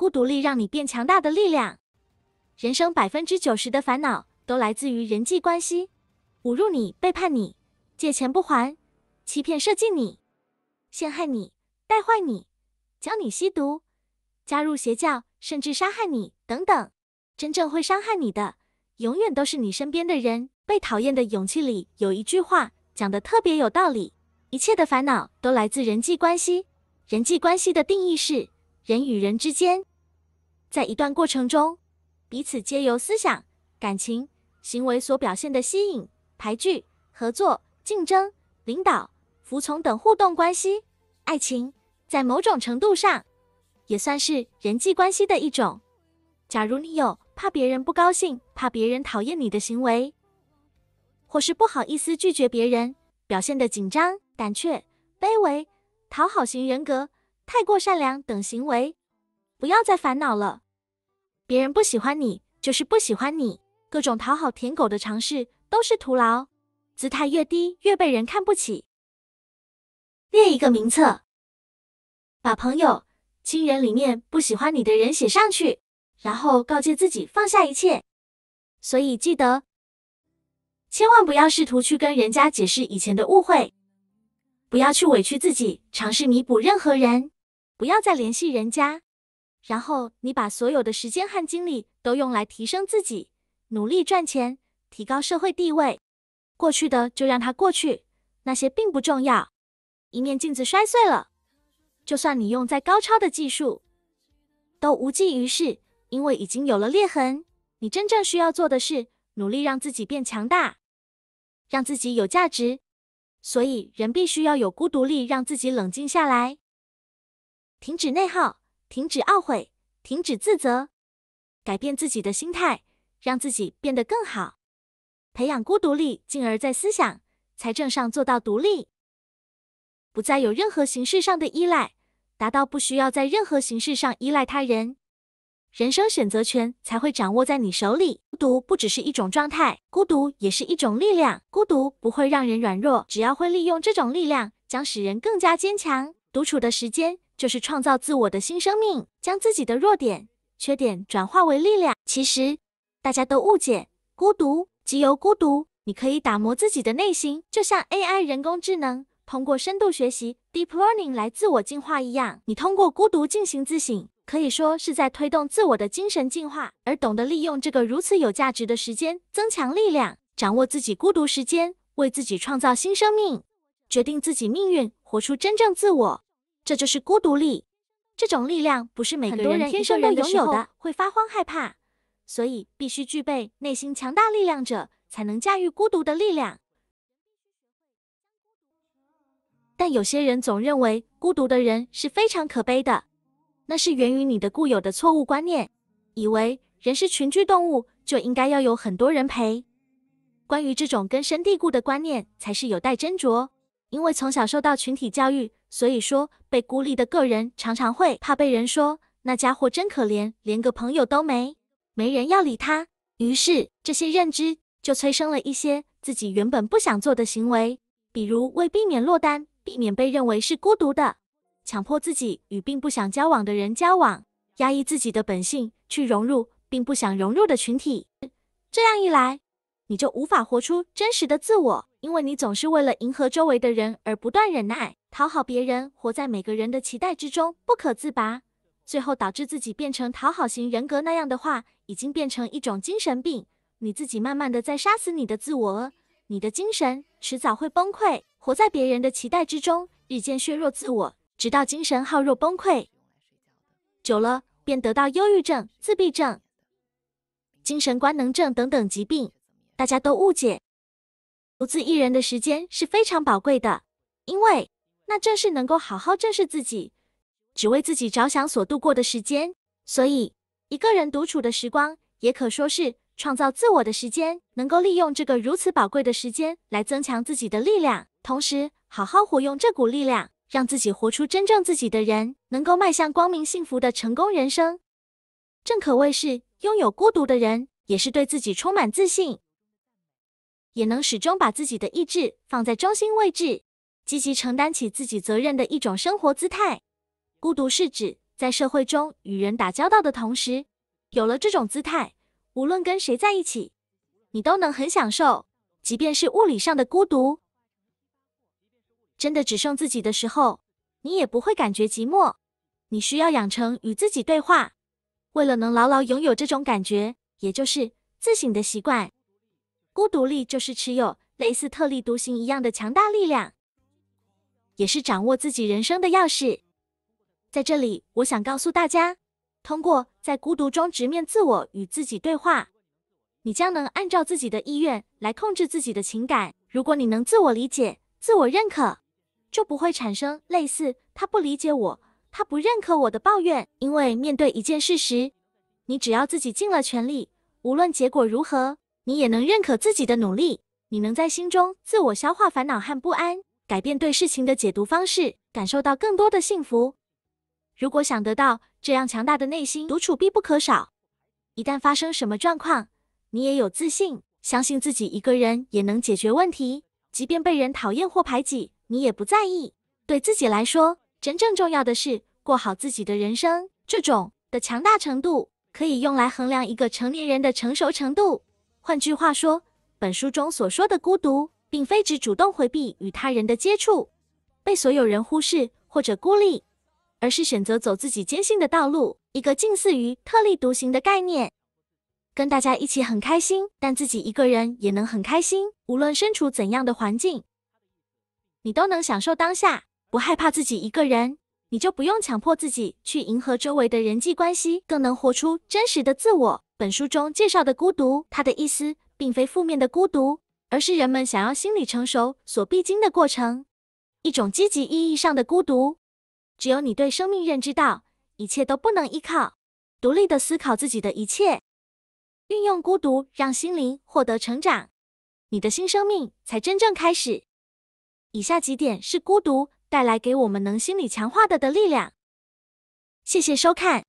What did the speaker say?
孤独力让你变强大的力量。人生百分之九十的烦恼都来自于人际关系，侮辱你、背叛你、借钱不还、欺骗设计你、陷害你、带坏你、教你吸毒、加入邪教，甚至杀害你等等。真正会伤害你的，永远都是你身边的人。被讨厌的勇气里有一句话讲的特别有道理：一切的烦恼都来自人际关系。人际关系的定义是人与人之间。在一段过程中，彼此皆由思想、感情、行为所表现的吸引、排拒、合作、竞争、领导、服从等互动关系。爱情在某种程度上也算是人际关系的一种。假如你有怕别人不高兴、怕别人讨厌你的行为，或是不好意思拒绝别人，表现的紧张、胆怯、卑微、讨好型人格、太过善良等行为。不要再烦恼了，别人不喜欢你就是不喜欢你，各种讨好舔狗的尝试都是徒劳，姿态越低越被人看不起。列一个名册，把朋友、亲人里面不喜欢你的人写上去，然后告诫自己放下一切。所以记得，千万不要试图去跟人家解释以前的误会，不要去委屈自己，尝试弥补任何人，不要再联系人家。然后你把所有的时间和精力都用来提升自己，努力赚钱，提高社会地位。过去的就让它过去，那些并不重要。一面镜子摔碎了，就算你用再高超的技术，都无济于事，因为已经有了裂痕。你真正需要做的是努力让自己变强大，让自己有价值。所以人必须要有孤独力，让自己冷静下来，停止内耗。停止懊悔，停止自责，改变自己的心态，让自己变得更好，培养孤独力，进而，在思想、财政上做到独立，不再有任何形式上的依赖，达到不需要在任何形式上依赖他人，人生选择权才会掌握在你手里。孤独不只是一种状态，孤独也是一种力量。孤独不会让人软弱，只要会利用这种力量，将使人更加坚强。独处的时间。就是创造自我的新生命，将自己的弱点、缺点转化为力量。其实大家都误解，孤独即由孤独，你可以打磨自己的内心，就像 AI 人工智能通过深度学习 （deep learning） 来自我进化一样。你通过孤独进行自省，可以说是在推动自我的精神进化。而懂得利用这个如此有价值的时间，增强力量，掌握自己孤独时间，为自己创造新生命，决定自己命运，活出真正自我。这就是孤独力，这种力量不是每个人天生都拥有的。会发慌害怕，所以必须具备内心强大力量者才能驾驭孤独的力量。但有些人总认为孤独的人是非常可悲的，那是源于你的固有的错误观念，以为人是群居动物就应该要有很多人陪。关于这种根深蒂固的观念才是有待斟酌。因为从小受到群体教育，所以说被孤立的个人常常会怕被人说那家伙真可怜，连个朋友都没，没人要理他。于是这些认知就催生了一些自己原本不想做的行为，比如为避免落单、避免被认为是孤独的，强迫自己与并不想交往的人交往，压抑自己的本性去融入并不想融入的群体。这样一来，你就无法活出真实的自我。因为你总是为了迎合周围的人而不断忍耐、讨好别人，活在每个人的期待之中，不可自拔，最后导致自己变成讨好型人格那样的话，已经变成一种精神病。你自己慢慢的在杀死你的自我，你的精神迟早会崩溃。活在别人的期待之中，日渐削弱自我，直到精神耗弱崩溃。久了便得到忧郁症、自闭症、精神官能症等等疾病，大家都误解。独自一人的时间是非常宝贵的，因为那正是能够好好正视自己、只为自己着想所度过的时间。所以，一个人独处的时光，也可说是创造自我的时间。能够利用这个如此宝贵的时间来增强自己的力量，同时好好活用这股力量，让自己活出真正自己的人，能够迈向光明幸福的成功人生。正可谓是拥有孤独的人，也是对自己充满自信。也能始终把自己的意志放在中心位置，积极承担起自己责任的一种生活姿态。孤独是指在社会中与人打交道的同时，有了这种姿态，无论跟谁在一起，你都能很享受。即便是物理上的孤独，真的只剩自己的时候，你也不会感觉寂寞。你需要养成与自己对话，为了能牢牢拥有这种感觉，也就是自省的习惯。孤独力就是持有类似特立独行一样的强大力量，也是掌握自己人生的钥匙。在这里，我想告诉大家，通过在孤独中直面自我与自己对话，你将能按照自己的意愿来控制自己的情感。如果你能自我理解、自我认可，就不会产生类似“他不理解我，他不认可我的”抱怨。因为面对一件事实，你只要自己尽了全力，无论结果如何。你也能认可自己的努力，你能在心中自我消化烦恼和不安，改变对事情的解读方式，感受到更多的幸福。如果想得到这样强大的内心，独处必不可少。一旦发生什么状况，你也有自信，相信自己一个人也能解决问题。即便被人讨厌或排挤，你也不在意。对自己来说，真正重要的是过好自己的人生。这种的强大程度，可以用来衡量一个成年人的成熟程度。换句话说，本书中所说的孤独，并非指主动回避与他人的接触，被所有人忽视或者孤立，而是选择走自己坚信的道路，一个近似于特立独行的概念。跟大家一起很开心，但自己一个人也能很开心。无论身处怎样的环境，你都能享受当下，不害怕自己一个人，你就不用强迫自己去迎合周围的人际关系，更能活出真实的自我。本书中介绍的孤独，它的意思并非负面的孤独，而是人们想要心理成熟所必经的过程，一种积极意义上的孤独。只有你对生命认知到，一切都不能依靠，独立的思考自己的一切，运用孤独让心灵获得成长，你的新生命才真正开始。以下几点是孤独带来给我们能心理强化的的力量。谢谢收看。